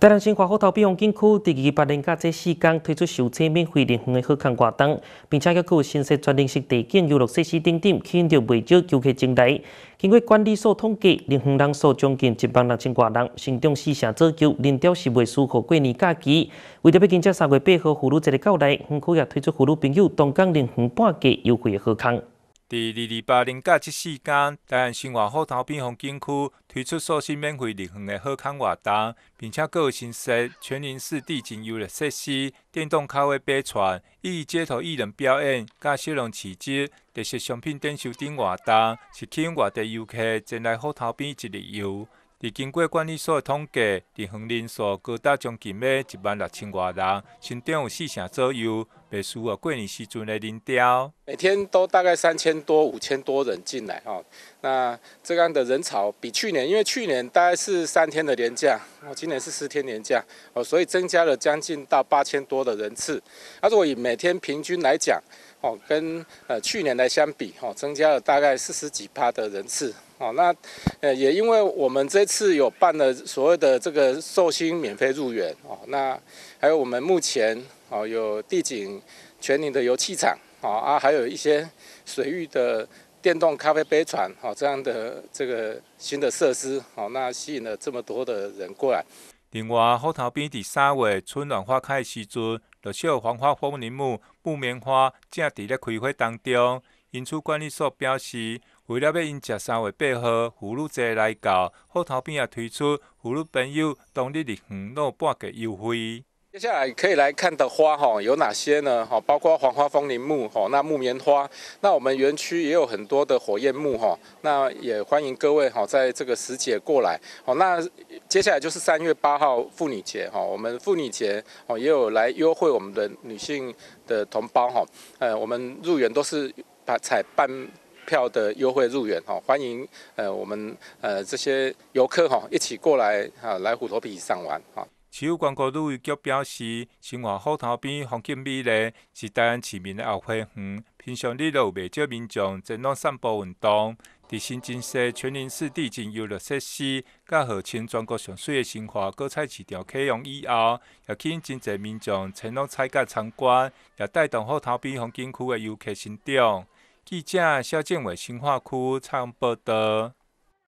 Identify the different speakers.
Speaker 1: 台南新华虎头北红景区第二八零家在四天推出首次免费联房的贺康活动，并且各处新设专营式地景游乐设施等等，吸引到不少游客前来。经过管理所统计，联房人数将近一万六千多人，成长四成之久，人潮是未输乎过年假期。为了要迎接三月八号妇女节的到来，园区也推出妇女朋友当天联房半价优惠的贺康。
Speaker 2: 伫二二八零到七时间，台湾新华湖头边防景区推出多项免费入园的好康活动，并且各月新设全龄式地景游乐设施、电动咖啡杯船、异街头艺人表演、甲小龙市集、特色商品展售等活动，吸引外地游客前来湖头边一日游。伫经过管理所的统计，离行人数高达将近要一万六千多人，身上有四成左右别输要过年时阵的林
Speaker 3: 雕。每天都大概三千多、五千多人进来哦，那这样的人潮比去年，因为去年大概是三天的年假，哦，今年是十天年假哦，所以增加了将近到八千多的人次。那如果以每天平均来讲，哦，跟呃去年来相比，哦，增加了大概四十几趴的人次，哦，那呃也因为我们这次有办了所谓的这个寿星免费入园，哦，那还有我们目前哦有地景全年的游气场，哦啊，还有一些水域的电动咖啡杯船，哦这样的这个新的设施，哦，那吸引了这么多的人过来。另
Speaker 2: 外，虎头边第三位春暖花开的时阵。六社黄花风铃木、木棉花正伫咧开花当中，因此，管理所表示，为了要因食三月八号妇女节来较，后头边也推出妇女朋友当日入园攵半价优惠。
Speaker 3: 接下来可以来看的花哈有哪些呢？哈，包括黄花风铃木哈，那木棉花，那我们园区也有很多的火焰木哈，那也欢迎各位哈在这个时节过来。好，那接下来就是三月八号妇女节哈，我们妇女节哦也有来优惠我们的女性的同胞哈。呃，我们入园都是把彩半票的优惠入园哈，欢迎呃我们呃这些游客哈一起过来哈来虎头皮上玩哈。
Speaker 2: 市观光旅游局表示，新华虎头埤风景美丽，是台湾市民的后花园。平常日都有不少民众前往散步、运动。提新增设全林市地景游乐设施，甲号称全国上水的新华果菜市场启用以后，也吸引真侪民众前往采果、参观，也带动虎头埤风景区的游客成长。记者肖建伟，新化区访报道。